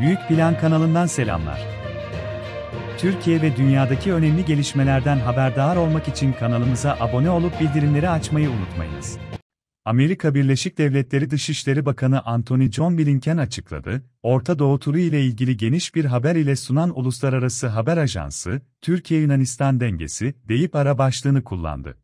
Büyük Plan kanalından selamlar. Türkiye ve dünyadaki önemli gelişmelerden haberdar olmak için kanalımıza abone olup bildirimleri açmayı unutmayınız. Amerika Birleşik Devletleri Dışişleri Bakanı Anthony John Blinken açıkladı, Orta Doğu turu ile ilgili geniş bir haber ile sunan Uluslararası Haber Ajansı, Türkiye-Yunanistan dengesi deyip ara başlığını kullandı.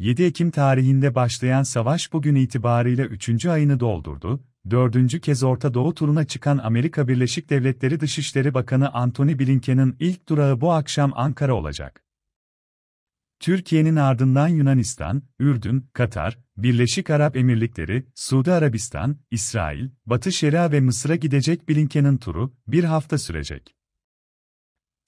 7 Ekim tarihinde başlayan savaş bugün itibarıyla 3. ayını doldurdu. Dördüncü kez Orta Doğu turuna çıkan Amerika Birleşik Devletleri Dışişleri Bakanı Antony Blinken'in ilk durağı bu akşam Ankara olacak. Türkiye'nin ardından Yunanistan, Ürdün, Katar, Birleşik Arap Emirlikleri, Suudi Arabistan, İsrail, Batı Şeria ve Mısır'a gidecek Blinken'in turu bir hafta sürecek.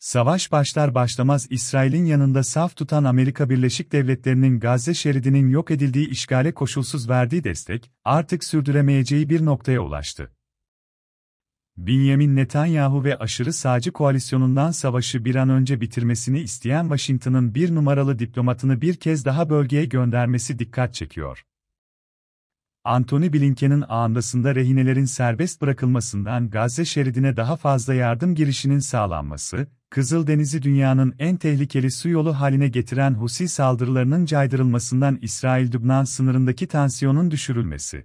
Savaş başlar başlamaz İsrail'in yanında saf tutan Amerika Birleşik Devletleri'nin Gazze şeridinin yok edildiği işgale koşulsuz verdiği destek, artık sürdüremeyeceği bir noktaya ulaştı. Benjamin Netanyahu ve aşırı sağcı koalisyonundan savaşı bir an önce bitirmesini isteyen Washington'ın bir numaralı diplomatını bir kez daha bölgeye göndermesi dikkat çekiyor. Anthony Blinken'in ağındasında rehinelerin serbest bırakılmasından Gazze şeridine daha fazla yardım girişinin sağlanması, Kızıldeniz'i dünyanın en tehlikeli su yolu haline getiren Husi saldırılarının caydırılmasından İsrail-Dübnan sınırındaki tansiyonun düşürülmesi.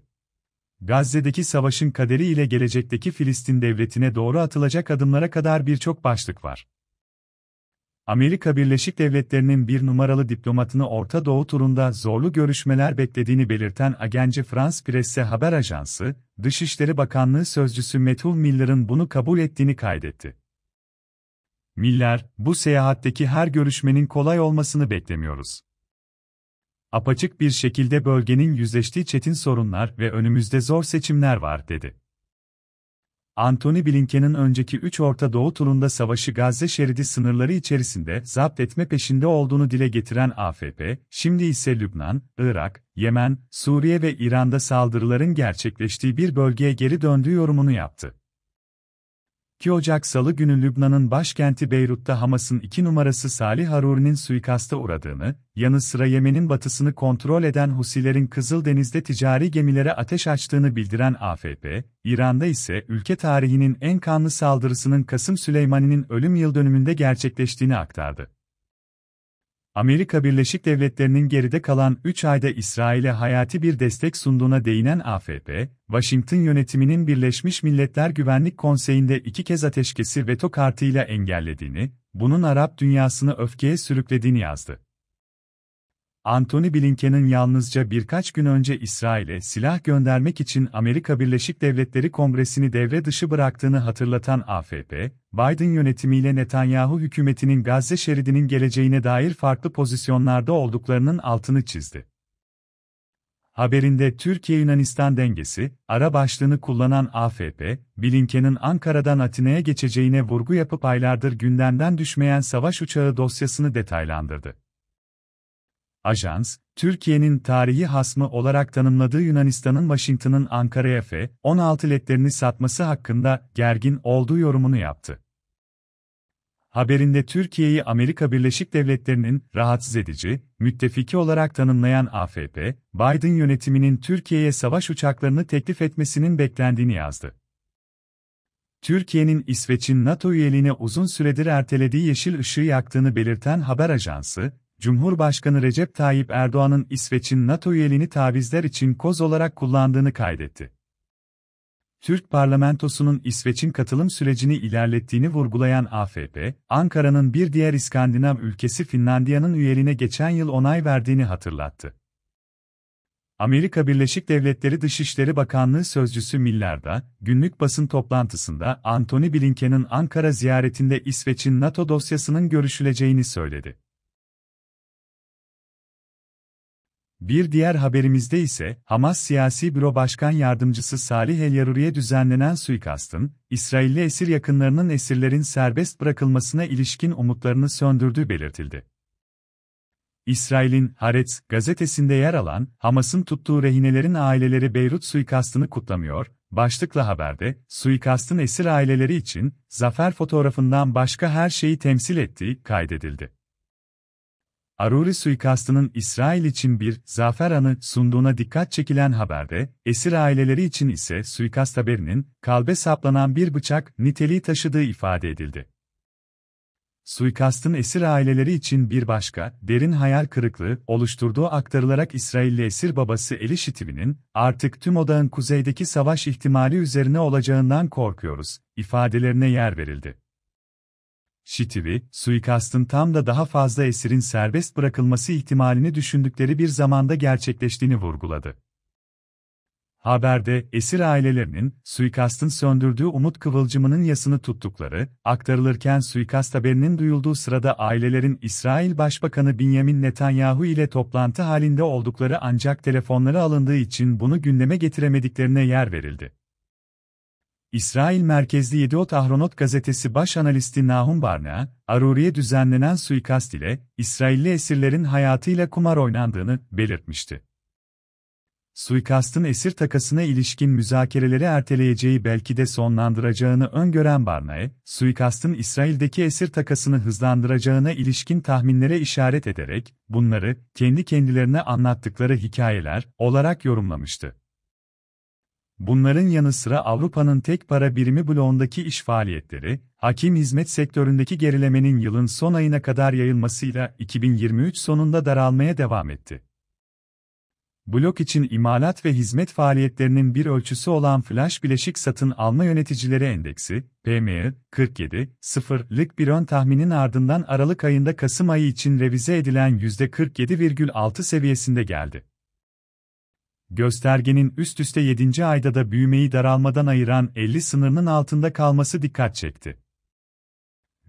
Gazze'deki savaşın kaderi ile gelecekteki Filistin devletine doğru atılacak adımlara kadar birçok başlık var. Amerika Birleşik Devletleri'nin bir numaralı diplomatını Orta Doğu turunda zorlu görüşmeler beklediğini belirten Agence France Presse haber ajansı, Dışişleri Bakanlığı sözcüsü Metul Miller'ın bunu kabul ettiğini kaydetti. Miller, bu seyahatteki her görüşmenin kolay olmasını beklemiyoruz. Apaçık bir şekilde bölgenin yüzleştiği çetin sorunlar ve önümüzde zor seçimler var, dedi. Anthony Blinken'in önceki 3 Orta Doğu turunda savaşı Gazze şeridi sınırları içerisinde zapt etme peşinde olduğunu dile getiren AFP, şimdi ise Lübnan, Irak, Yemen, Suriye ve İran'da saldırıların gerçekleştiği bir bölgeye geri döndüğü yorumunu yaptı. 2 Ocak Salı günü Lübnan'ın başkenti Beyrut'ta Hamas'ın iki numarası Salih Haruri'nin suikasta uğradığını, yanı sıra Yemen'in batısını kontrol eden Husilerin Kızıldeniz'de ticari gemilere ateş açtığını bildiren AFP, İran'da ise ülke tarihinin en kanlı saldırısının Kasım Süleymani'nin ölüm yıl dönümünde gerçekleştiğini aktardı. Amerika Birleşik Devletleri'nin geride kalan 3 ayda İsrail'e hayati bir destek sunduğuna değinen AFP, Washington yönetiminin Birleşmiş Milletler Güvenlik Konseyi'nde iki kez ateşkesi veto kartıyla engellediğini, bunun Arap dünyasını öfkeye sürüklediğini yazdı. Anthony Blinken'in yalnızca birkaç gün önce İsrail'e silah göndermek için Amerika Birleşik Devletleri Kongresi'ni devre dışı bıraktığını hatırlatan AFP, Biden yönetimiyle Netanyahu hükümetinin Gazze şeridinin geleceğine dair farklı pozisyonlarda olduklarının altını çizdi. Haberinde Türkiye-Yunanistan dengesi, ara başlığını kullanan AFP, Blinken'in Ankara'dan Atina'ya geçeceğine vurgu yapıp aylardır gündemden düşmeyen savaş uçağı dosyasını detaylandırdı. Ajans, Türkiye'nin tarihi hasmı olarak tanımladığı Yunanistan'ın Washington'ın Ankara'ya F-16 letlerini satması hakkında gergin olduğu yorumunu yaptı. Haberinde Türkiye'yi Amerika Birleşik Devletleri'nin rahatsız edici, müttefiki olarak tanımlayan AFP, Biden yönetiminin Türkiye'ye savaş uçaklarını teklif etmesinin beklendiğini yazdı. Türkiye'nin İsveç'in NATO üyeliğine uzun süredir ertelediği yeşil ışığı yaktığını belirten haber ajansı, Cumhurbaşkanı Recep Tayyip Erdoğan'ın İsveç'in NATO üyeliğini tavizler için koz olarak kullandığını kaydetti. Türk parlamentosunun İsveç'in katılım sürecini ilerlettiğini vurgulayan AFP, Ankara'nın bir diğer İskandinav ülkesi Finlandiya'nın üyeliğine geçen yıl onay verdiğini hatırlattı. Amerika Birleşik Devletleri Dışişleri Bakanlığı Sözcüsü Miller'da, günlük basın toplantısında Antony Blinken'in Ankara ziyaretinde İsveç'in NATO dosyasının görüşüleceğini söyledi. Bir diğer haberimizde ise, Hamas Siyasi Büro Başkan Yardımcısı Salih El Yaruri'ye düzenlenen suikastın, İsrailli esir yakınlarının esirlerin serbest bırakılmasına ilişkin umutlarını söndürdüğü belirtildi. İsrail'in Haaretz gazetesinde yer alan, Hamas'ın tuttuğu rehinelerin aileleri Beyrut suikastını kutlamıyor, başlıkla haberde, suikastın esir aileleri için, zafer fotoğrafından başka her şeyi temsil ettiği kaydedildi. Aruri suikastının İsrail için bir zafer anı sunduğuna dikkat çekilen haberde, esir aileleri için ise suikast haberinin kalbe saplanan bir bıçak niteliği taşıdığı ifade edildi. Suikastın esir aileleri için bir başka, derin hayal kırıklığı oluşturduğu aktarılarak İsrailli esir babası Eli Şitivi'nin, artık tüm odağın kuzeydeki savaş ihtimali üzerine olacağından korkuyoruz, ifadelerine yer verildi. Şitiri, suikastın tam da daha fazla esirin serbest bırakılması ihtimalini düşündükleri bir zamanda gerçekleştiğini vurguladı. Haberde, esir ailelerinin, suikastın söndürdüğü umut kıvılcımının yasını tuttukları, aktarılırken suikast haberinin duyulduğu sırada ailelerin İsrail Başbakanı Binyamin Netanyahu ile toplantı halinde oldukları ancak telefonları alındığı için bunu gündeme getiremediklerine yer verildi. İsrail merkezli Yediot Ahronot gazetesi baş analisti Nahum Barnea, Aruri'ye düzenlenen suikast ile İsrailli esirlerin hayatıyla kumar oynandığını belirtmişti. Suikastın esir takasına ilişkin müzakereleri erteleyeceği belki de sonlandıracağını öngören Barnea, suikastın İsrail'deki esir takasını hızlandıracağına ilişkin tahminlere işaret ederek bunları kendi kendilerine anlattıkları hikayeler olarak yorumlamıştı. Bunların yanı sıra Avrupa'nın tek para birimi bloğundaki iş faaliyetleri, hakim hizmet sektöründeki gerilemenin yılın son ayına kadar yayılmasıyla 2023 sonunda daralmaya devam etti. Blok için imalat ve hizmet faaliyetlerinin bir ölçüsü olan flash bileşik satın alma yöneticileri endeksi, PMI, 47, 0'lık bir ön tahminin ardından Aralık ayında Kasım ayı için revize edilen %47,6 seviyesinde geldi göstergenin üst üste 7. ayda da büyümeyi daralmadan ayıran 50 sınırının altında kalması dikkat çekti.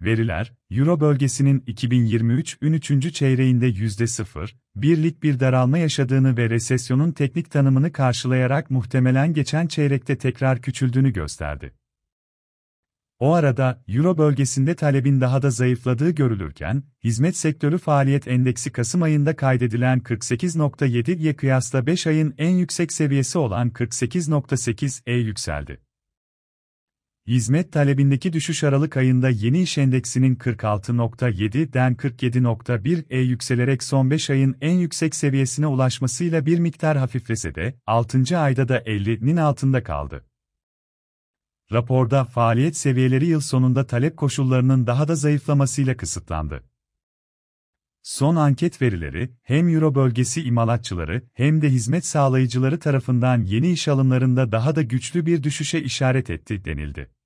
Veriler, Euro bölgesinin 2023 ün 3. çeyreğinde %0, birlik bir daralma yaşadığını ve resesyonun teknik tanımını karşılayarak muhtemelen geçen çeyrekte tekrar küçüldüğünü gösterdi. O arada, Euro bölgesinde talebin daha da zayıfladığı görülürken, hizmet sektörü faaliyet endeksi Kasım ayında kaydedilen 48.7'ye kıyasla 5 ayın en yüksek seviyesi olan 48.8'e yükseldi. Hizmet talebindeki düşüş Aralık ayında yeni iş endeksinin 46.7'den 47.1'e yükselerek son 5 ayın en yüksek seviyesine ulaşmasıyla bir miktar hafiflese de, 6. ayda da 50'nin altında kaldı. Raporda faaliyet seviyeleri yıl sonunda talep koşullarının daha da zayıflamasıyla kısıtlandı. Son anket verileri, hem Euro bölgesi imalatçıları hem de hizmet sağlayıcıları tarafından yeni iş alımlarında daha da güçlü bir düşüşe işaret etti denildi.